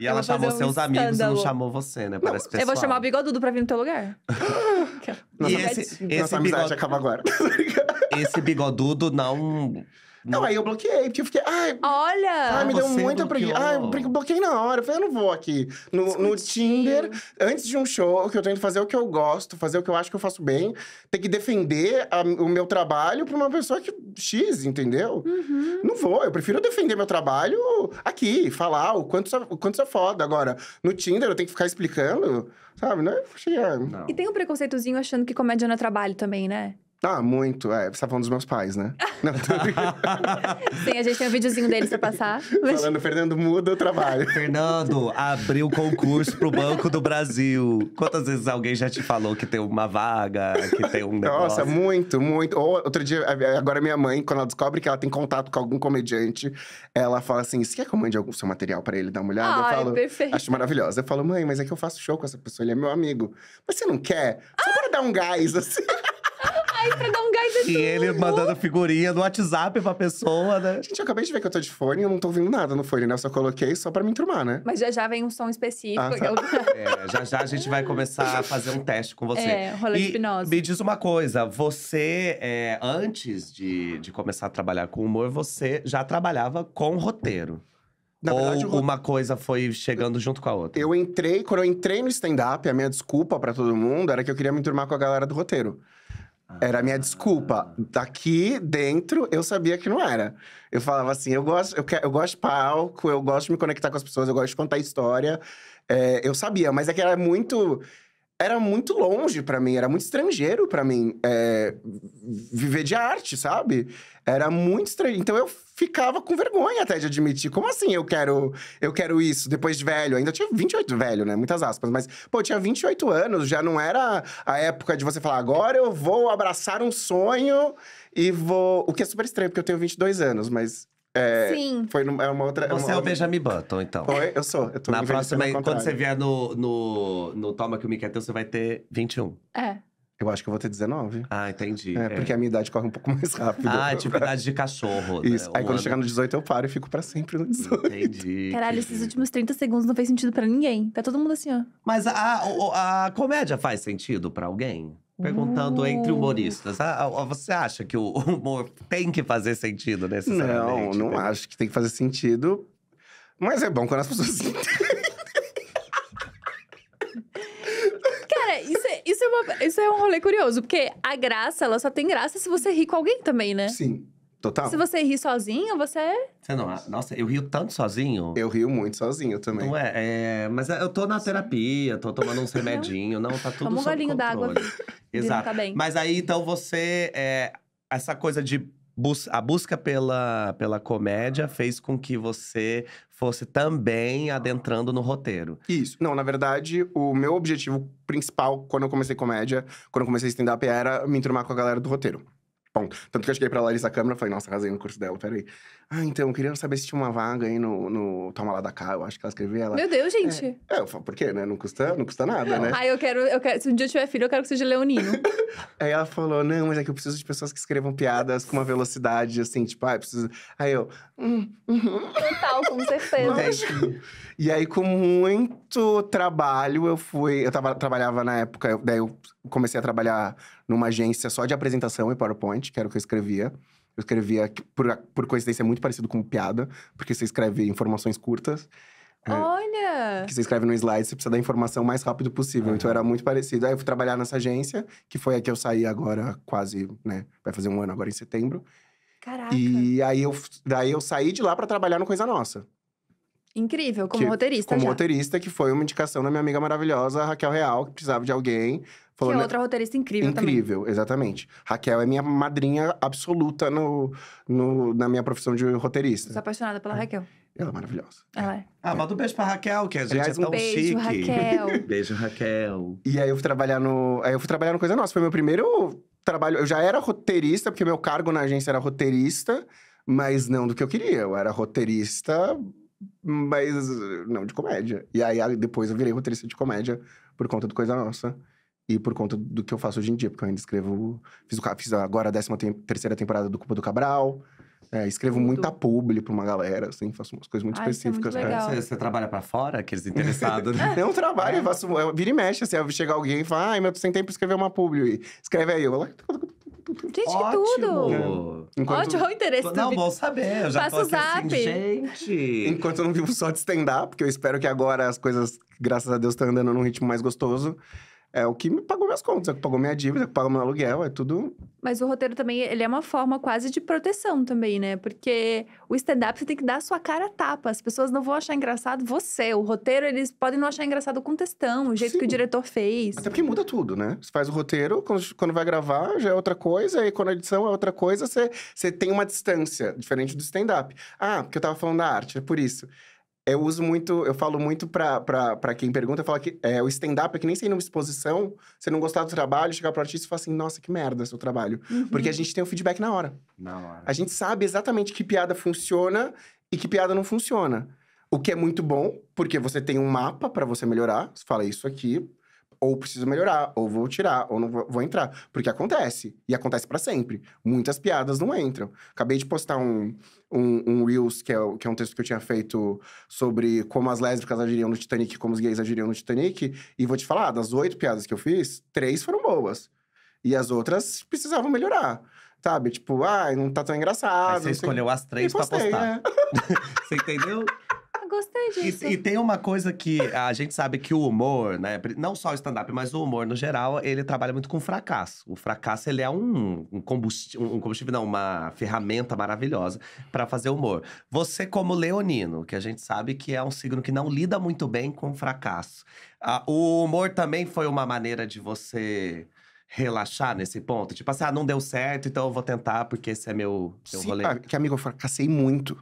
E ela chamou um seus escândalo. amigos e não chamou você, né? Parece esse pessoal. Eu vou chamar o Bigodudo pra vir no teu lugar. Nossa, e esse, esse, nossa amizade acaba agora. esse Bigodudo não não, aí eu bloqueei, porque eu fiquei. Ai, Olha! Ai, me deu muita preguiça. Ai, eu bloqueei na hora. Eu falei, eu não vou aqui. No, no Tinder, antes de um show, que eu tento fazer o que eu gosto, fazer o que eu acho que eu faço bem. Tem que defender a, o meu trabalho pra uma pessoa que. X, entendeu? Uhum. Não vou, eu prefiro defender meu trabalho aqui, falar o quanto, o quanto isso é foda. Agora, no Tinder, eu tenho que ficar explicando, sabe? Não é. Ah, não. E tem um preconceitozinho achando que comédia não é trabalho também, né? Ah, muito. É, você tá falando dos meus pais, né? Não, tô... Sim, a gente tem um videozinho deles pra passar. Mas... Falando, Fernando, muda o trabalho. Fernando, abriu concurso pro Banco do Brasil. Quantas vezes alguém já te falou que tem uma vaga, que tem um negócio? Nossa, muito, muito. Ou, outro dia, agora minha mãe, quando ela descobre que ela tem contato com algum comediante, ela fala assim, você quer que eu mande algum seu material pra ele dar uma olhada? Ai, eu falo, perfeito. acho maravilhosa. Eu falo, mãe, mas é que eu faço show com essa pessoa, ele é meu amigo. Mas você não quer? Só ah! pra dar um gás, assim. Ai, pra dar um gás E ele mandando figurinha no WhatsApp pra pessoa, né? Gente, eu acabei de ver que eu tô de fone e eu não tô ouvindo nada no fone, né? Eu só coloquei só pra me enturmar, né? Mas já já vem um som específico. Ah, tá. eu... é, já já a gente vai começar a fazer um teste com você. É, rolê e hipnose. Me diz uma coisa, você, é, antes de, de começar a trabalhar com humor, você já trabalhava com roteiro. Na Ou verdade, eu... uma coisa foi chegando junto com a outra? Eu entrei, quando eu entrei no stand-up, a minha desculpa para todo mundo era que eu queria me enturmar com a galera do roteiro. Ah. Era a minha desculpa. Daqui dentro eu sabia que não era. Eu falava assim: eu gosto, eu, quero, eu gosto de palco, eu gosto de me conectar com as pessoas, eu gosto de contar história. É, eu sabia, mas é que era muito. Era muito longe para mim, era muito estrangeiro para mim é, viver de arte, sabe? Era muito estranho Então eu ficava com vergonha até de admitir. Como assim eu quero eu quero isso depois de velho? Ainda tinha 28 velho, né? Muitas aspas. Mas, pô, tinha 28 anos, já não era a época de você falar, agora eu vou abraçar um sonho e vou. O que é super estranho, porque eu tenho 22 anos, mas é, Sim. Foi numa, é uma outra. É você uma... é o Benjamin Button, então. Foi, eu sou. Eu tô Na próxima, quando você vier no, no, no Toma que o Me Quer Teu, você vai ter 21. É. Eu acho que eu vou ter 19. Ah, entendi. É, é. porque a minha idade corre um pouco mais rápido. Ah, é tipo idade de cachorro. Né, Isso. Aí quando chegar no 18 eu paro e fico pra sempre no 18. Entendi. Caralho, esses últimos 30 segundos não fez sentido pra ninguém. Tá todo mundo assim, ó. Mas a, a comédia faz sentido pra alguém? Perguntando uh. entre humoristas. Ah, ah, você acha que o humor tem que fazer sentido necessariamente? Não, não né? acho que tem que fazer sentido. Mas é bom quando as pessoas entendem. uma, isso é um rolê curioso, porque a graça, ela só tem graça se você rir com alguém também, né? Sim. Total. Se você ri sozinho, você. É você não. Nossa, eu rio tanto sozinho. Eu rio muito sozinho também. Não é, é mas eu tô na terapia, tô tomando uns remedinho, não, tá tudo Toma um golinho d'água. Tá Exato. Tá mas aí então você. É, essa coisa de bus a busca pela, pela comédia fez com que você fosse também adentrando no roteiro. Isso. Não, na verdade, o meu objetivo principal quando eu comecei comédia, quando eu comecei stand-up, era me enturmar com a galera do roteiro. Ponto. Tanto que eu cheguei pra Larissa Câmara e falei, nossa, arrasei no curso dela, peraí. Ah, então, eu queria saber se tinha uma vaga aí no, no Toma Lá da Cá, eu acho que ela escreveu ela. Meu Deus, gente. É, é eu falo, por quê, né? Não custa, não custa nada, né? Ah, eu quero, eu quero, se um dia eu tiver filho, eu quero que seja leonino. aí ela falou, não, mas é que eu preciso de pessoas que escrevam piadas com uma velocidade, assim, tipo, ah, eu preciso... Aí eu... Hum, hum. Total, com certeza. e aí, com muito muito trabalho, eu fui. Eu tava, trabalhava na época, eu, daí eu comecei a trabalhar numa agência só de apresentação e PowerPoint, que era o que eu escrevia. Eu escrevia, por, por coincidência, é muito parecido com piada, porque você escreve informações curtas. É, Olha! Que você escreve no slide, você precisa da informação mais rápido possível. Uhum. Então era muito parecido. Aí eu fui trabalhar nessa agência, que foi a que eu saí agora, quase, né? Vai fazer um ano agora em setembro. Caraca! E aí eu, daí eu saí de lá para trabalhar no Coisa Nossa. Incrível, como que, roteirista. Como já. roteirista, que foi uma indicação da minha amiga maravilhosa, Raquel Real, que precisava de alguém. Falou, que é outra roteirista incrível, incrível também. Incrível, exatamente. Raquel é minha madrinha absoluta no, no, na minha profissão de roteirista. Sou apaixonada pela é. Raquel. Ela é maravilhosa. Ela é. Ah, manda um beijo pra Raquel, que a gente Aliás, é tão um beijo, chique. Raquel. beijo, Raquel. E aí eu fui trabalhar no. Aí eu fui trabalhar no Coisa Nossa. Foi meu primeiro trabalho. Eu já era roteirista, porque meu cargo na agência era roteirista, mas não do que eu queria. Eu era roteirista mas não de comédia. E aí depois eu virei roteirista de comédia por conta do Coisa Nossa e por conta do que eu faço hoje em dia, porque eu ainda escrevo. Fiz, fiz agora a 13 terceira temporada do Culpa do Cabral. É, escrevo Tudo. muita publi pra uma galera, assim, faço umas coisas muito Ai, é específicas. É muito né? você, você, trabalha pra fora, aqueles interessados, né? Não trabalho, é. eu faço. Eu, vira e mexe, assim, chega alguém e fala, ah, mas sem tempo escrever uma publi. escreve aí. Eu, vou lá. Gente, Ótimo. de tudo. Enquanto... Ótimo, o interesse Não, bom saber. Eu já Passa tô o assim, zap. Assim, gente. Enquanto eu não vivo só de stand-up, porque eu espero que agora as coisas, graças a Deus, estão tá andando num ritmo mais gostoso. É o que me pagou minhas contas, é o que pagou minha dívida, é o que pagou meu aluguel, é tudo. Mas o roteiro também, ele é uma forma quase de proteção também, né? Porque o stand-up você tem que dar a sua cara a tapa. As pessoas não vão achar engraçado você. O roteiro, eles podem não achar engraçado com textão, o jeito Sim. que o diretor fez. Até porque muda tudo, né? Você faz o roteiro, quando, quando vai gravar já é outra coisa, e quando a edição é outra coisa, você, você tem uma distância diferente do stand-up. Ah, porque eu tava falando da arte, é por isso eu uso muito, eu falo muito pra, pra, pra quem pergunta, eu falo que é, o stand-up é que nem você numa exposição, você não gostar do trabalho, chegar pro artista e falar assim, nossa, que merda seu trabalho. Uhum. Porque a gente tem o feedback na hora. Na hora. A gente sabe exatamente que piada funciona e que piada não funciona. O que é muito bom, porque você tem um mapa para você melhorar. Você fala, é isso aqui ou preciso melhorar, ou vou tirar, ou não vou entrar. Porque acontece. E acontece para sempre. Muitas piadas não entram. Acabei de postar um, um, um Reels, que é, que é um texto que eu tinha feito sobre como as lésbicas agiriam no Titanic, como os gays agiriam no Titanic. E vou te falar, das oito piadas que eu fiz, três foram boas. E as outras precisavam melhorar. Sabe? Tipo, ah, não tá tão engraçado. Aí você escolheu as três pra postei, pra postar. Né? você entendeu? gostei disso. E, e, tem uma coisa que a gente sabe que o humor, né? Não só o stand-up, mas o humor no geral, ele trabalha muito com fracasso. O fracasso, ele é um, um combustível, um combustível não, uma ferramenta maravilhosa para fazer humor. Você, como leonino, que a gente sabe que é um signo que não lida muito bem com fracasso. Ah, o humor também foi uma maneira de você relaxar nesse ponto? Tipo assim, ah, não deu certo, então eu vou tentar porque esse é meu, meu Sim, rolê. Ah, que amigo, eu fracassei muito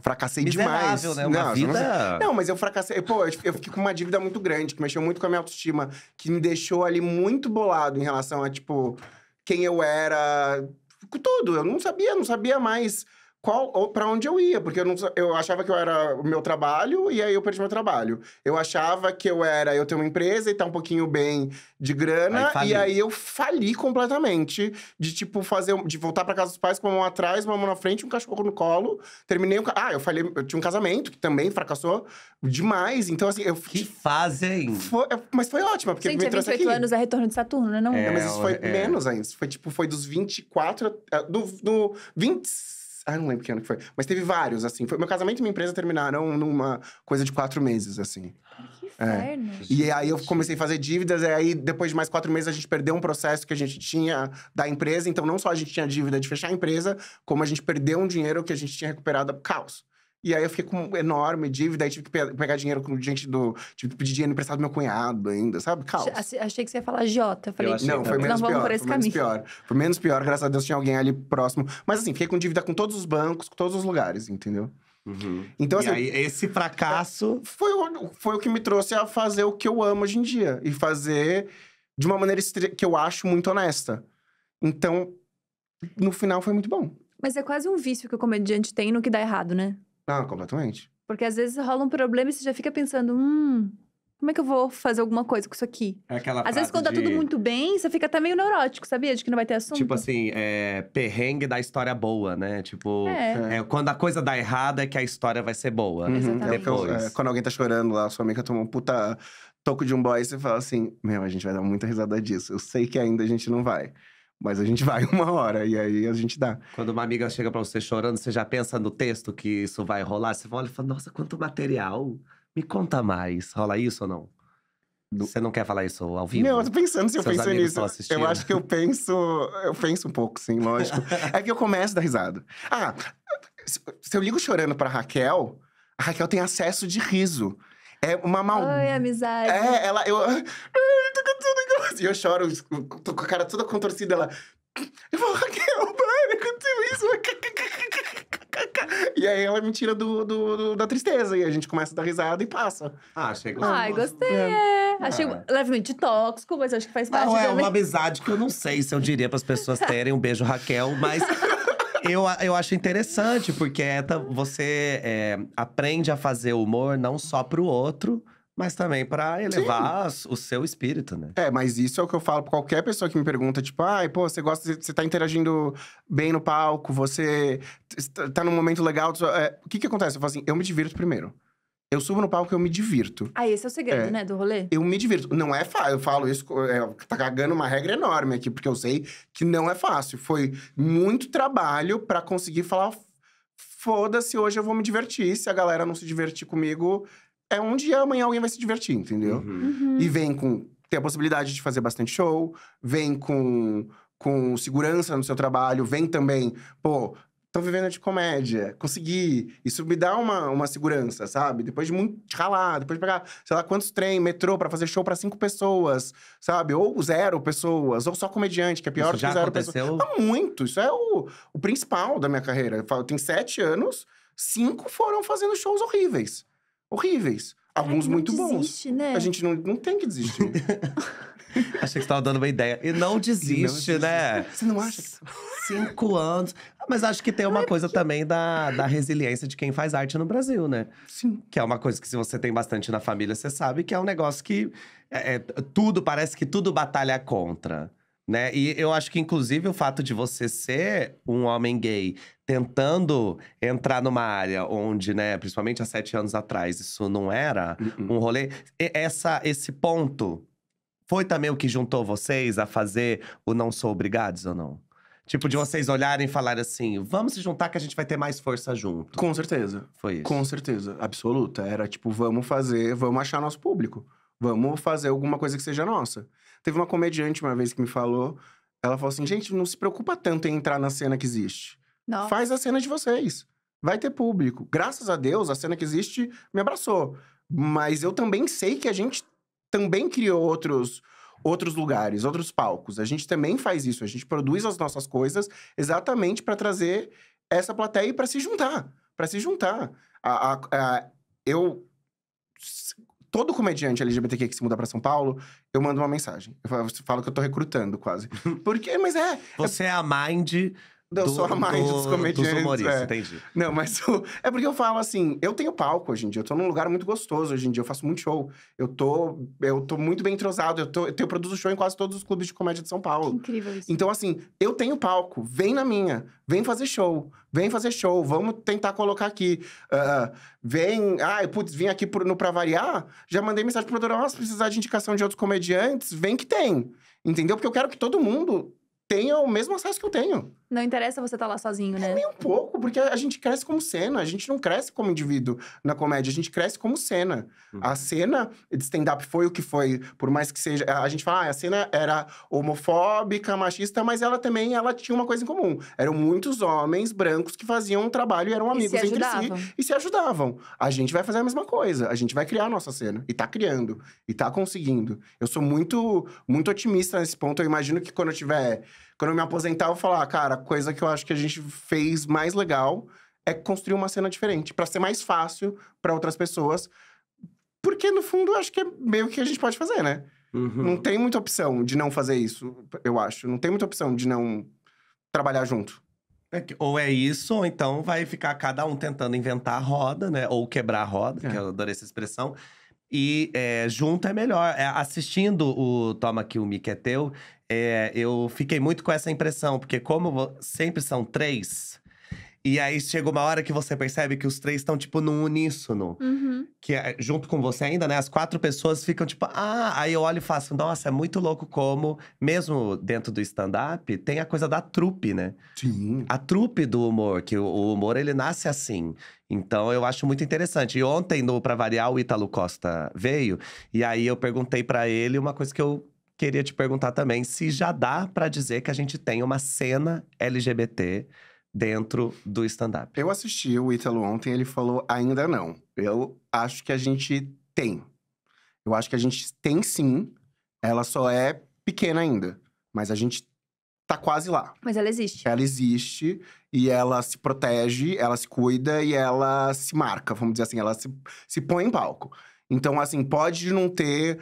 fracassei Miserável, demais. Né? Uma não, vida... não, mas eu fracassei. Pô, eu, fiquei com uma dívida muito grande, que mexeu muito com a minha autoestima, que me deixou ali muito bolado em relação a, tipo, quem eu era, com tudo. Eu não sabia, não sabia mais qual para onde eu ia, porque eu, não, eu achava que eu era o meu trabalho e aí eu perdi meu trabalho. Eu achava que eu era, eu tenho uma empresa e tá um pouquinho bem de grana aí e aí eu fali completamente de tipo fazer de voltar para casa dos pais com a mão atrás, uma mão na frente, um cachorro no colo. Terminei um ah, eu falei, eu tinha um casamento que também fracassou demais. Então assim, eu que fazem. Foi, é, mas foi ótima porque Gente, me é 28 aqui. anos é retorno de Saturno, né, não? É, não mas isso é, foi é. menos ainda. Foi tipo foi dos 24 é, do, do 26 ah, não lembro que ano que foi. Mas teve vários, assim. Foi, meu casamento e minha empresa terminaram numa coisa de quatro meses, assim. Que é. inferno. É. E aí eu comecei a fazer dívidas, e aí depois de mais quatro meses a gente perdeu um processo que a gente tinha da empresa. Então não só a gente tinha dívida de fechar a empresa, como a gente perdeu um dinheiro que a gente tinha recuperado a caos. E aí eu fiquei com enorme dívida, aí tive que pe pegar dinheiro com gente do. Tive que pedir dinheiro emprestado do meu cunhado ainda, sabe? Calma. Achei que você ia falar Jota. Eu falei, eu não, foi menos não pior, por esse caminho. Pior. Foi menos pior, graças a Deus tinha alguém ali próximo. Mas assim, fiquei com dívida com todos os bancos, com todos os lugares, entendeu? Uhum. Então, assim, aí, esse fracasso foi o, foi o que me trouxe a fazer o que eu amo hoje em dia e fazer de uma maneira que eu acho muito honesta. Então, no final foi muito bom. Mas é quase um vício que o comediante tem no que dá errado, né? Ah, completamente. Porque às vezes rola um problema e você já fica pensando, hum, como é que eu vou fazer alguma coisa com isso aqui? É aquela Às vezes, quando de... tá tudo muito bem, você fica até meio neurótico, sabia? De que não vai ter tipo assunto. Tipo assim, é, perrengue da história boa, né? Tipo, é. É, quando a coisa dá errada é que a história vai ser boa. Uhum. Depois. É é, quando alguém tá chorando lá, sua amiga tomou um puta toco de um boy e você fala assim: Meu, a gente vai dar muita risada disso. Eu sei que ainda a gente não vai. Mas a gente vai uma hora e aí a gente dá. Quando uma amiga chega para você chorando, você já pensa no texto que isso vai rolar? Você olha e fala, nossa, quanto material! Me conta mais. Rola isso ou não? Você não quer falar isso ao vivo? Não, eu tô pensando se eu penso nisso. Eu acho que eu penso. Eu penso um pouco, sim, lógico. é que eu começo da risada. Ah, se eu ligo chorando pra Raquel, a Raquel tem acesso de riso. É uma mal. Oi, amizade. É, ela. Eu e eu choro, tô com a cara toda contorcida. Ela. Eu falo, Raquel, para, aconteceu isso. E aí ela me tira do, do, do, da tristeza. E a gente começa a dar risada e passa. Ah, achei gostoso. Ai, gostei. É. é. é. Achei ah. levemente tóxico, mas acho que faz parte Não, é uma amizade que eu não sei se eu diria para as pessoas terem. Um beijo, Raquel. Mas eu, eu acho interessante, porque é você é, aprende a fazer humor não só para o outro mas também para elevar Sim. o seu espírito, né? É, mas isso é o que eu falo pra qualquer pessoa que me pergunta, tipo, ai, ah, pô, você gosta, você tá interagindo bem no palco, você tá num momento legal. É, o que que acontece? Eu falo assim, eu me divirto primeiro. Eu subo no palco, e eu me divirto. Ah, esse é o segredo, é, né, do rolê? Eu me divirto. Não é fácil, eu falo isso, é, tá cagando uma regra enorme aqui, porque eu sei que não é fácil. Foi muito trabalho para conseguir falar foda-se, hoje eu vou me divertir. Se a galera não se divertir comigo, é um dia, amanhã alguém vai se divertir, entendeu? Uhum. uhum. E vem com. Tem a possibilidade de fazer bastante show, vem com, com segurança no seu trabalho, vem também, pô, tô vivendo de comédia, consegui. Isso me dá uma, uma segurança, sabe? Depois de muito de ralar, depois de pegar, sei lá, quantos trem, metrô para fazer show para cinco pessoas, sabe? Ou zero pessoas, ou só comediante, que é pior isso que já zero aconteceu? pessoas. Ah, muito, isso é o, o principal da minha carreira. Eu falo, tenho sete anos, cinco foram fazendo shows horríveis horríveis. É Alguns é muito desiste, bons. Né? A gente não, não tem que desistir. Achei que você estava dando uma ideia. E não desiste, não desiste. né? Você não acha que. Tá Cinco anos. Mas acho que tem uma Ai, coisa que... também da, da resiliência de quem faz arte no Brasil, né? Sim. Que é uma coisa que, se você tem bastante na família, você sabe que é um negócio que. É, é, tudo, parece que tudo batalha contra né? E eu acho que, inclusive, o fato de você ser um homem gay tentando entrar numa área onde, né, principalmente há sete anos atrás, isso não era uh -uh. um rolê. Essa, esse ponto foi também o que juntou vocês a fazer o Não Sou Obrigados ou não? Tipo, de vocês olharem e falarem assim, vamos se juntar que a gente vai ter mais força junto. Com certeza. Foi isso. Com certeza, absoluta. Era tipo, vamos fazer, vamos achar nosso público. Vamos fazer alguma coisa que seja nossa. Teve uma comediante uma vez que me falou, ela falou assim: gente, não se preocupa tanto em entrar na cena que existe. Não. Faz a cena de vocês. Vai ter público. Graças a Deus, a cena que existe me abraçou. Mas eu também sei que a gente também criou outros outros lugares, outros palcos. A gente também faz isso, a gente produz as nossas coisas exatamente para trazer essa plateia para se juntar, para se juntar. A, a, a, eu todo comediante LGBTQ que se muda pra São Paulo, eu mando uma mensagem. Eu falo que eu tô recrutando, quase. Porque, mas é. é Você é, é a mind eu sou a mais do, dos comediantes. Dos humoristas, é. entendi. Não, mas é porque eu falo assim, eu tenho palco hoje em dia, eu tô num lugar muito gostoso hoje em dia, eu faço muito show. Eu tô, eu tô muito bem entrosado, eu, tô, eu, eu produzo show em quase todos os clubes de comédia de São Paulo. Que incrível isso. Então, assim, eu tenho palco, vem na minha, vem fazer show, vem fazer show, vamos tentar colocar aqui. Uh, vem, ai, putz, vim aqui pro, no Pra Variar, já mandei mensagem pro produtor, nossa, precisar de indicação de outros comediantes, vem que tem. Entendeu? Porque eu quero que todo mundo tenha o mesmo acesso que eu tenho. Não interessa você estar tá lá sozinho, né? É, nem um pouco, porque a gente cresce como cena, a gente não cresce como indivíduo na comédia, a gente cresce como cena. Uhum. A cena de stand-up foi o que foi, por mais que seja. A gente fala, ah, a cena era homofóbica, machista, mas ela também ela tinha uma coisa em comum. Eram muitos homens brancos que faziam um trabalho, eram amigos entre si e se ajudavam. A gente vai fazer a mesma coisa, a gente vai criar a nossa cena. E tá criando, e tá conseguindo. Eu sou muito, muito otimista nesse ponto. Eu imagino que quando eu tiver quando eu me aposentar, eu vou falar, cara, a coisa que eu acho que a gente fez mais legal é construir uma cena diferente, para ser mais fácil para outras pessoas. Porque, no fundo, eu acho que é meio que a gente pode fazer, né? Uhum. Não tem muita opção de não fazer isso, eu acho. Não tem muita opção de não trabalhar junto. É que, ou é isso, ou então vai ficar cada um tentando inventar a roda, né? Ou quebrar a roda, é. que eu adorei essa expressão. E é, junto é melhor. É, assistindo o Toma que o Mick é Teu, é, eu fiquei muito com essa impressão, porque como sempre são três, e aí chega uma hora que você percebe que os três estão, tipo, num uníssono. Uhum. Que é, junto com você ainda, né? As quatro pessoas ficam, tipo, ah, aí eu olho e faço, nossa, é muito louco como, mesmo dentro do stand-up, tem a coisa da trupe, né? Sim. A trupe do humor, que o humor ele nasce assim. Então eu acho muito interessante. E ontem, no Pra Variar, o Ítalo Costa veio, e aí eu perguntei para ele uma coisa que eu Queria te perguntar também se já dá para dizer que a gente tem uma cena LGBT dentro do stand-up. Eu assisti o Ítalo ontem, ele falou ainda não. Eu acho que a gente tem. Eu acho que a gente tem sim, ela só é pequena ainda, mas a gente tá quase lá. Mas ela existe. Ela existe e ela se protege, ela se cuida e ela se marca, vamos dizer assim, ela se, se põe em palco. Então, assim, pode não ter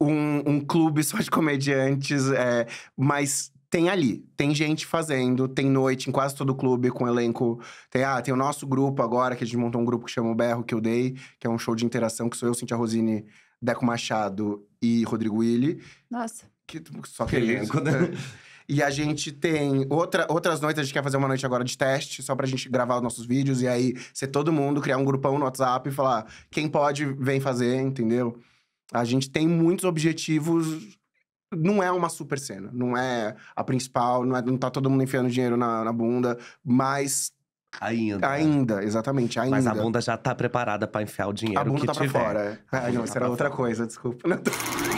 um, um clube só de comediantes, é, mas tem ali, tem gente fazendo, tem noite em quase todo clube com elenco. Tem, ah, tem o nosso grupo agora, que a gente montou um grupo que chama o Berro Que Eu Dei, que é um show de interação que sou eu, Cintia Rosini, Deco Machado e Rodrigo Willi. Nossa. Que, só que elenco, né? E a gente tem outra, outras noites, a gente quer fazer uma noite agora de teste, só pra gente gravar os nossos vídeos e aí ser todo mundo, criar um grupão no WhatsApp e falar quem pode, vem fazer, entendeu? A gente tem muitos objetivos. Não é uma super cena, não é a principal, não, é, não tá todo mundo enfiando dinheiro na, na bunda, mas Ainda. Né? Ainda, exatamente, ainda. Mas a bunda já tá preparada para enfiar o dinheiro a bunda que tá tiver. fora. É. não, tá isso era outra fora. coisa, desculpa. Não tô...